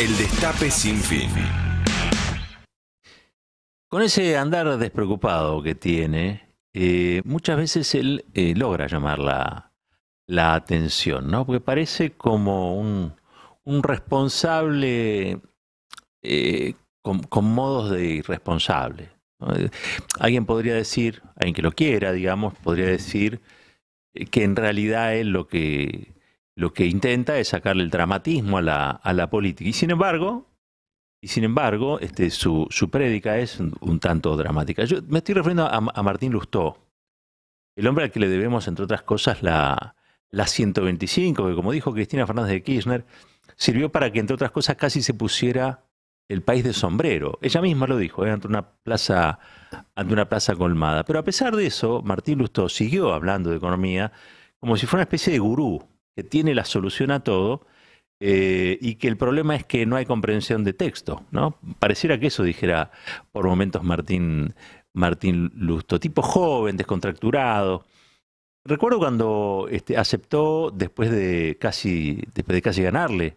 El destape sin fin. Con ese andar despreocupado que tiene, eh, muchas veces él eh, logra llamar la, atención, ¿no? Porque parece como un, responsable eh, con, modos de irresponsable. Alguien podría decir, alguien que lo quiera, digamos, podría decir que en realidad es lo que lo que intenta es sacarle el dramatismo a la, política. Y sin embargo, y sin embargo este, su, prédica es un, tanto dramática. Yo me estoy refiriendo a, Martín Lustó, el hombre al que le debemos, entre otras cosas, la, 125, que como dijo Cristina Fernández de Kirchner, sirvió para que, entre otras cosas, casi se pusiera el país de sombrero. Ella misma lo dijo, ¿eh? ante, una plaza, ante una plaza colmada. Pero a pesar de eso, Martín Lustó siguió hablando de economía como si fuera una especie de gurú, que tiene la solución a todo eh, y que el problema es que no hay comprensión de texto, ¿no? Pareciera que eso dijera por momentos Martín, Martín Lusto. Tipo joven, descontracturado. Recuerdo cuando este, aceptó después de casi, de casi ganarle,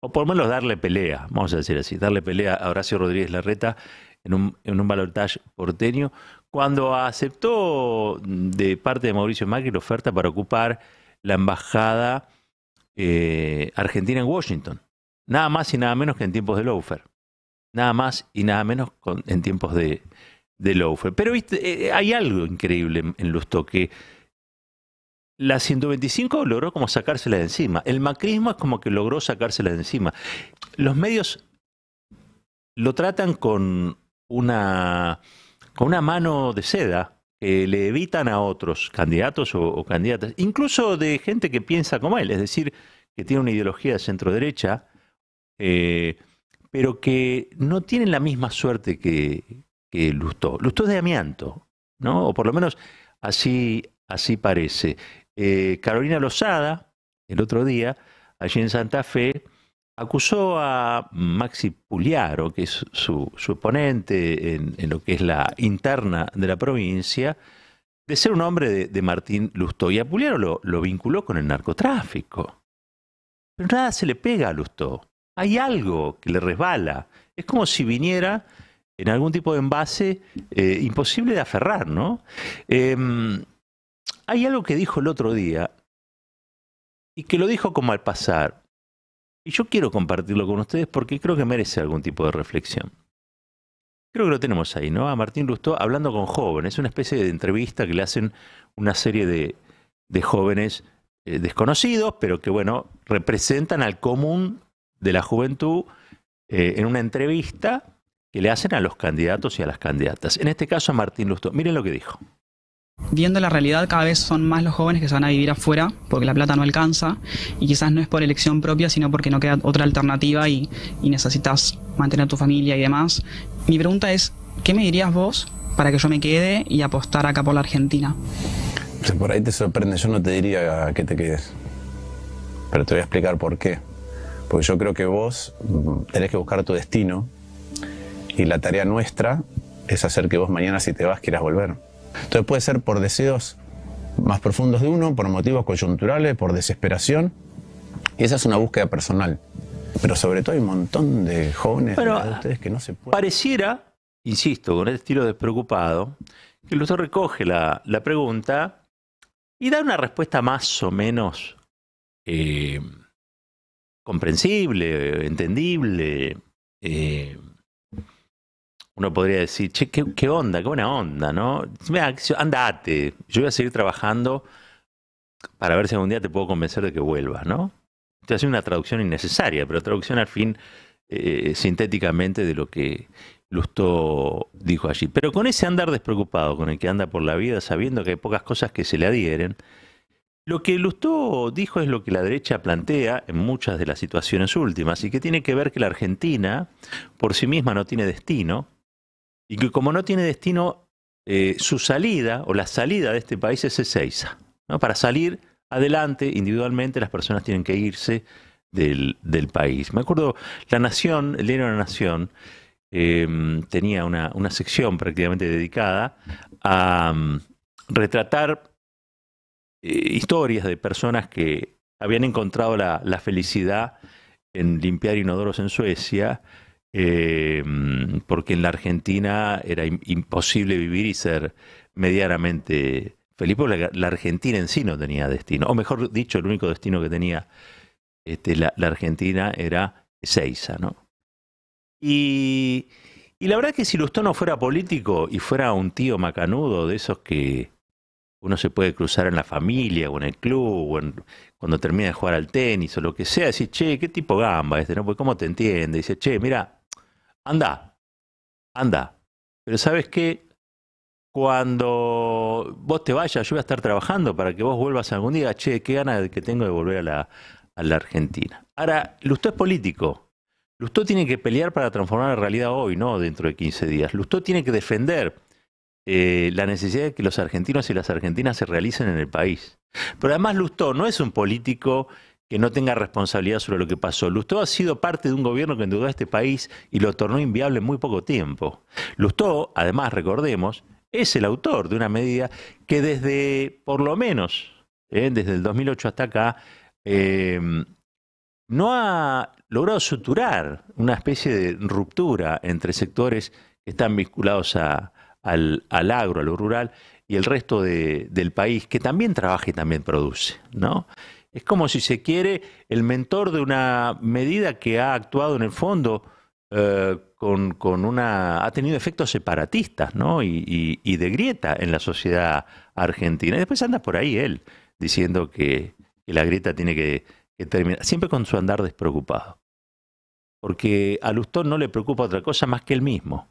o por lo menos darle pelea, vamos a decir así, darle pelea a Horacio Rodríguez Larreta en un, en un balotage porteño, cuando aceptó de parte de Mauricio Macri la oferta para ocupar la embajada eh, argentina en Washington. Nada más y nada menos que en tiempos de Loafer. Nada más y nada menos que en tiempos de, de Pero viste, eh, eh, hay algo increíble en, lusto que la 125 logró como sacársela de encima. El macrismo es como que logró sacársela de encima. Los medios lo tratan con una, con una mano de seda, eh, le evitan a otros candidatos o, candidatas, incluso de gente que piensa como él, es decir, que tiene una ideología de centro derecha, eh, pero que no tienen la misma suerte que, Lustó. Lustó es de amianto, ¿no? O por lo menos así, así parece. Eh, Carolina Lozada, el otro día, allí en Santa Fe, acusó a Maxi Puliaro, que es su, oponente en, lo que es la interna de la provincia, de ser un hombre de, Martín Lustó. Y a Puliaro lo, vinculó con el narcotráfico. Pero nada se le pega a Lustó. Hay algo que le resbala. Es como si viniera en algún tipo de envase eh, imposible de aferrar, ¿no? Em, hay algo que dijo el otro día y que lo dijo como al pasar. Y yo quiero compartirlo con ustedes porque creo que merece algún tipo de reflexión. Creo que lo tenemos ahí, ¿no? A Martín Lustó hablando con jóvenes, una especie de entrevista que le hacen una serie de, jóvenes eh, desconocidos, pero que, bueno, representan al común de la juventud eh, en una entrevista que le hacen a los candidatos y a las candidatas. En este caso a Martín Lustó. Miren lo que dijo. Viendo la realidad, cada vez son más los jóvenes que se van a vivir afuera porque la plata no alcanza y quizás no es por elección propia, sino porque no queda otra alternativa y, necesitas mantener tu familia y demás. Mi pregunta es, ¿qué me dirías vos para que yo me quede y apostar acá por la Argentina? por ahí te sorprende, yo no te diría que te quedes, pero te voy a explicar por qué. Porque yo creo que vos mm, tenés que buscar tu destino y la tarea nuestra es hacer que vos mañana si te vas quieras volver. Entonces puede ser por deseos más profundos de uno, por motivos coyunturales, por desesperación. Y esa es una búsqueda personal. Pero sobre todo hay un montón de jóvenes que no se Pareciera, insisto, con el este estilo despreocupado, que el usuario recoge la, pregunta y da una respuesta más o menos eh, comprensible, entendible, eh, uno podría decir, che, qué, onda, qué buena onda, ¿no? Andate, yo voy a seguir trabajando para ver si algún día te puedo convencer de que vuelvas, ¿no? Estoy hace una traducción innecesaria, pero traducción al fin eh, sintéticamente de lo que Lustó dijo allí. Pero con ese andar despreocupado, con el que anda por la vida sabiendo que hay pocas cosas que se le adhieren, lo que Lustó dijo es lo que la derecha plantea en muchas de las situaciones últimas y que tiene que ver que la Argentina por sí misma no tiene destino, y que como no tiene destino, eh, su salida o la salida de este país es Ezeiza. ¿no? Para salir adelante individualmente las personas tienen que irse del, del país. Me acuerdo, La Nación, el de La Nación, eh, tenía una, sección prácticamente dedicada a mm, retratar eh, historias de personas que habían encontrado la felicidad en limpiar inodoros en Suecia Em, porque en la Argentina era imposible vivir y ser medianamente feliz, porque la, Argentina en sí no tenía destino, o mejor dicho, el único destino que tenía este, la, Argentina era Seiza, ¿no? Y, la verdad es que si Lustó no fuera político y fuera un tío macanudo de esos que uno se puede cruzar en la familia o en el club o cuando termina de jugar al tenis o lo que sea, decir, che, qué tipo gamba este, ¿no? Pues cómo te entiende, dice, che, mira, anda, anda. Pero sabes qué, cuando vos te vayas, yo voy a estar trabajando para que vos vuelvas algún día, che, qué ganas que tengo de volver a la, Argentina. Ahora, Lustó es político. Lustó tiene que pelear para transformar la realidad hoy, no dentro de 15 días. Lustó tiene que defender eh, la necesidad de que los argentinos y las argentinas se realicen en el país. Pero además Lustó no es un político no tenga responsabilidad sobre lo que pasó. Lustó ha sido parte de un gobierno que endeudó a este país y lo tornó inviable en muy poco tiempo. Lustó, además, recordemos, es el autor de una medida que desde, por lo menos, eh, desde el 2008 hasta acá, em, no ha logrado suturar una especie de ruptura entre sectores que están vinculados al, agro, a lo rural, y el resto del país, que también trabaja y también produce. ¿no? Es como si se quiere el mentor de una medida que ha actuado en el fondo eh, con, una. ha tenido efectos separatistas ¿no? Y, y, de grieta en la sociedad argentina. Y después anda por ahí él diciendo que, la grieta tiene que, terminar. Siempre con su andar despreocupado. Porque a Lustón no le preocupa otra cosa más que él mismo.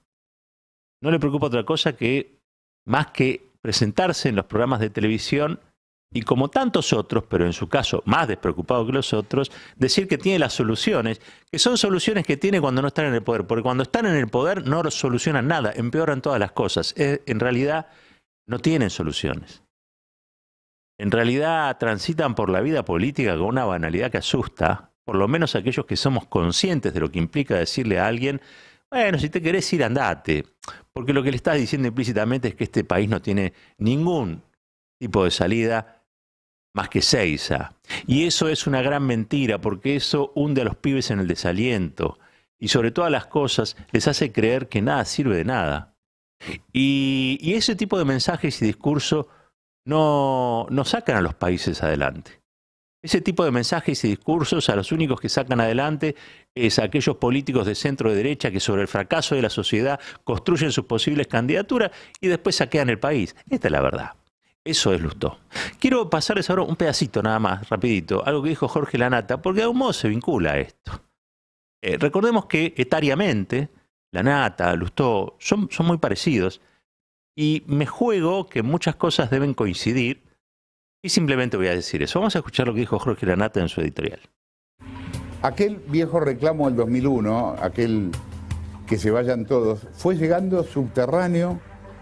No le preocupa otra cosa que más que presentarse en los programas de televisión y como tantos otros, pero en su caso más despreocupado que los otros, decir que tiene las soluciones, que son soluciones que tiene cuando no están en el poder, porque cuando están en el poder no solucionan nada, empeoran todas las cosas. Eh, en realidad no tienen soluciones. En realidad transitan por la vida política con una banalidad que asusta, por lo menos aquellos que somos conscientes de lo que implica decirle a alguien, bueno, si te querés ir, andate, porque lo que le estás diciendo implícitamente es que este país no tiene ningún tipo de salida más que Seiza. Y eso es una gran mentira, porque eso hunde a los pibes en el desaliento. Y sobre todas las cosas, les hace creer que nada sirve de nada. Y, ese tipo de mensajes y discursos no, no sacan a los países adelante. Ese tipo de mensajes y discursos a los únicos que sacan adelante es a aquellos políticos de centro de derecha que sobre el fracaso de la sociedad construyen sus posibles candidaturas y después saquean el país. Esta es la verdad. Eso es Lustó. Quiero pasarles ahora un pedacito nada más, rapidito, algo que dijo Jorge Lanata, porque de algún modo se vincula a esto. Eh, recordemos que etariamente, Lanata, Lustó, son, son muy parecidos, y me juego que muchas cosas deben coincidir, y simplemente voy a decir eso. Vamos a escuchar lo que dijo Jorge Lanata en su editorial. Aquel viejo reclamo del 2001, aquel que se vayan todos, fue llegando subterráneo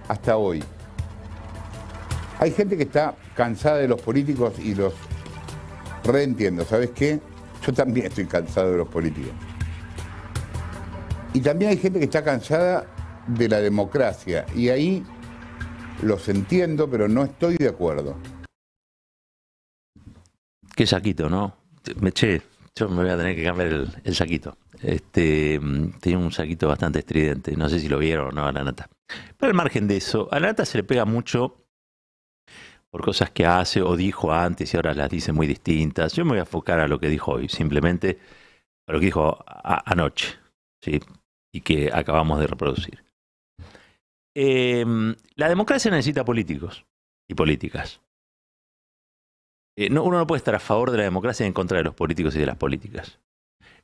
hasta hoy. Hay gente que está cansada de los políticos y los reentiendo. ¿Sabes qué? Yo también estoy cansado de los políticos. Y también hay gente que está cansada de la democracia. Y ahí los entiendo, pero no estoy de acuerdo. Qué saquito, ¿no? Me che, yo me voy a tener que cambiar el, saquito. Este, tenía un saquito bastante estridente. No sé si lo vieron o no a la nata. Pero al margen de eso, a la nata se le pega mucho por cosas que hace o dijo antes y ahora las dice muy distintas. Yo me voy a enfocar a lo que dijo hoy, simplemente a lo que dijo anoche, y que acabamos de reproducir. Em, la democracia necesita políticos y políticas. Eh, uno no puede estar a favor de la democracia y en contra de los políticos y de las políticas.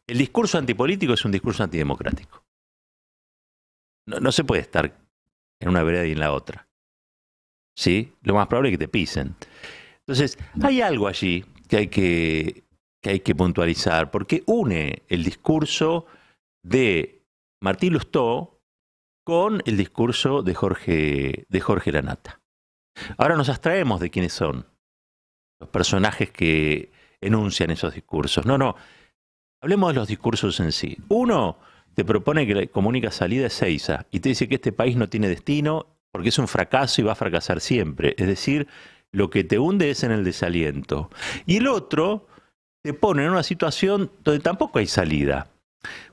El discurso antipolítico es un discurso antidemocrático. No, no se puede estar en una vereda y en la otra. ¿sí? Lo más probable es que te pisen. Entonces, hay algo allí que hay que, hay que puntualizar, porque une el discurso de Martín Lustó con el discurso de Jorge, de Jorge Lanata. Ahora nos abstraemos de quiénes son los personajes que enuncian esos discursos. No, no. Hablemos de los discursos en sí. Uno te propone que la comunica salida es Seiza y te dice que este país no tiene destino porque es un fracaso y va a fracasar siempre. Es decir, lo que te hunde es en el desaliento. Y el otro te pone en una situación donde tampoco hay salida,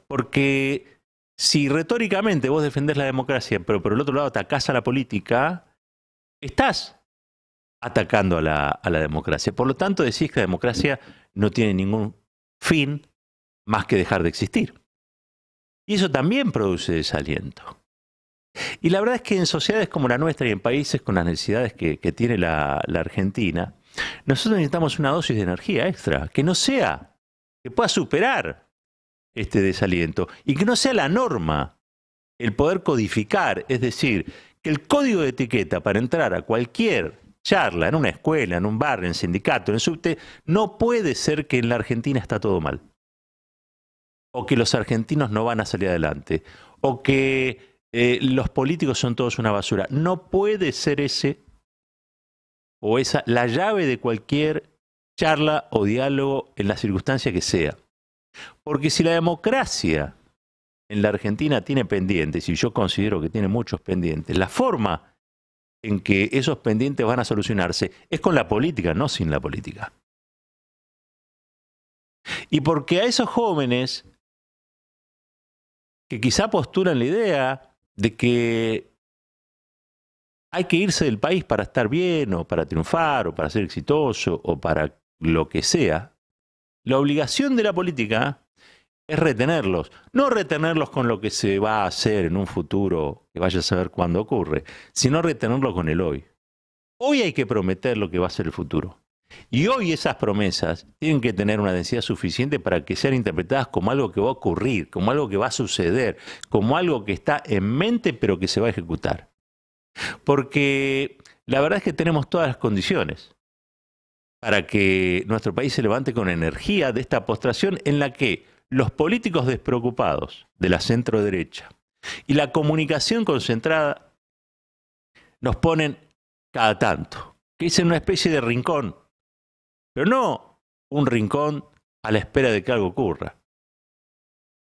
porque si retóricamente vos defendés la democracia, pero por el otro lado atacás a la política, estás atacando a la, a la democracia. Por lo tanto, decís que la democracia no tiene ningún fin más que dejar de existir. Y eso también produce desaliento. Y la verdad es que en sociedades como la nuestra y en países con las necesidades que, tiene la, la Argentina, nosotros necesitamos una dosis de energía extra, que no sea, que pueda superar este desaliento y que no sea la norma el poder codificar, es decir, que el código de etiqueta para entrar a cualquier charla en una escuela, en un bar, en sindicato, en subte, no puede ser que en la Argentina está todo mal. O que los argentinos no van a salir adelante. O que eh, los políticos son todos una basura. No puede ser ese o esa la llave de cualquier charla o diálogo en la circunstancia que sea. Porque si la democracia en la Argentina tiene pendientes, y yo considero que tiene muchos pendientes, la forma en que esos pendientes van a solucionarse es con la política, no sin la política. Y porque a esos jóvenes que quizá postulan la idea de que hay que irse del país para estar bien o para triunfar o para ser exitoso o para lo que sea, la obligación de la política es retenerlos, no retenerlos con lo que se va a hacer en un futuro que vaya a saber cuándo ocurre, sino retenerlos con el hoy. Hoy hay que prometer lo que va a ser el futuro. Y hoy esas promesas tienen que tener una densidad suficiente para que sean interpretadas como algo que va a ocurrir, como algo que va a suceder, como algo que está en mente pero que se va a ejecutar. Porque la verdad es que tenemos todas las condiciones para que nuestro país se levante con energía de esta postración en la que los políticos despreocupados de la centro derecha y la comunicación concentrada nos ponen cada tanto, que es en una especie de rincón pero no un rincón a la espera de que algo ocurra,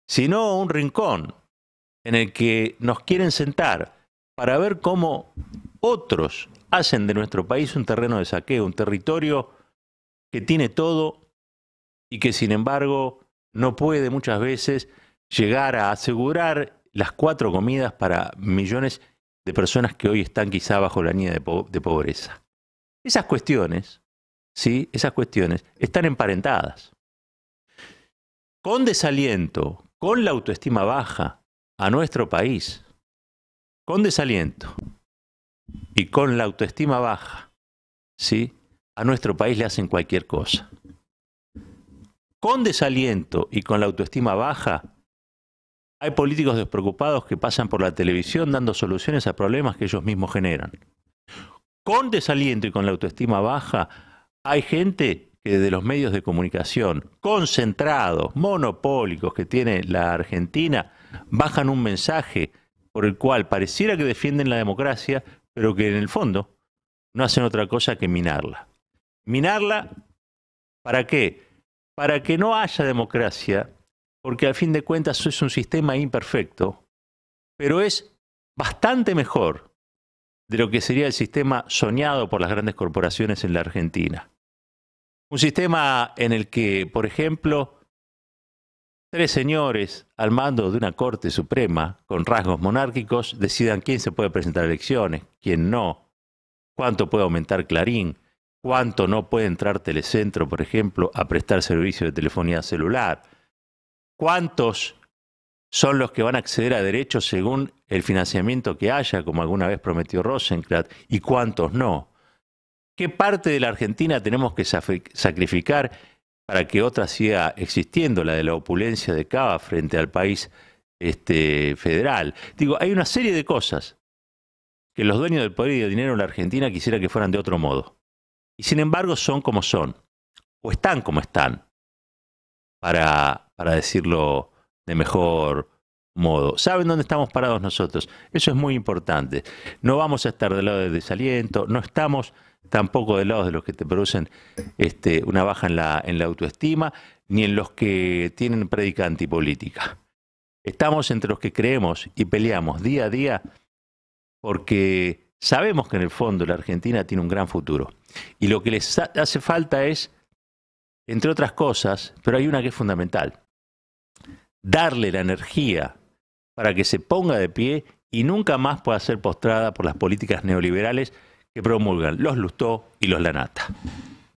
sino un rincón en el que nos quieren sentar para ver cómo otros hacen de nuestro país un terreno de saqueo, un territorio que tiene todo y que sin embargo no puede muchas veces llegar a asegurar las cuatro comidas para millones de personas que hoy están quizá bajo la línea de, de pobreza. Esas cuestiones ¿sí? esas cuestiones están emparentadas. Con desaliento, con la autoestima baja a nuestro país, con desaliento y con la autoestima baja, ¿sí? a nuestro país le hacen cualquier cosa. Con desaliento y con la autoestima baja, hay políticos despreocupados que pasan por la televisión dando soluciones a problemas que ellos mismos generan. Con desaliento y con la autoestima baja, hay gente que de los medios de comunicación concentrados, monopólicos que tiene la Argentina, bajan un mensaje por el cual pareciera que defienden la democracia, pero que en el fondo no hacen otra cosa que minarla. ¿Minarla para qué? Para que no haya democracia, porque al fin de cuentas es un sistema imperfecto, pero es bastante mejor de lo que sería el sistema soñado por las grandes corporaciones en la Argentina. Un sistema en el que, por ejemplo, tres señores al mando de una Corte Suprema con rasgos monárquicos decidan quién se puede presentar a elecciones, quién no, cuánto puede aumentar Clarín, cuánto no puede entrar Telecentro, por ejemplo, a prestar servicio de telefonía celular, cuántos son los que van a acceder a derechos según el financiamiento que haya, como alguna vez prometió Rosenkrantz, y cuántos no. ¿Qué parte de la Argentina tenemos que sacrificar para que otra siga existiendo, la de la opulencia de Cava frente al país este, federal? Digo, hay una serie de cosas que los dueños del poder y del dinero en la Argentina quisiera que fueran de otro modo. Y sin embargo son como son, o están como están, para, para decirlo de mejor modo. Saben dónde estamos parados nosotros. Eso es muy importante. No vamos a estar del lado del desaliento, no estamos tampoco del lado de los que te producen este, una baja en la, en la autoestima, ni en los que tienen prédica antipolítica. Estamos entre los que creemos y peleamos día a día porque sabemos que en el fondo la Argentina tiene un gran futuro. Y lo que les hace falta es, entre otras cosas, pero hay una que es fundamental, darle la energía para que se ponga de pie y nunca más pueda ser postrada por las políticas neoliberales que promulgan los Lustó y los Lanata.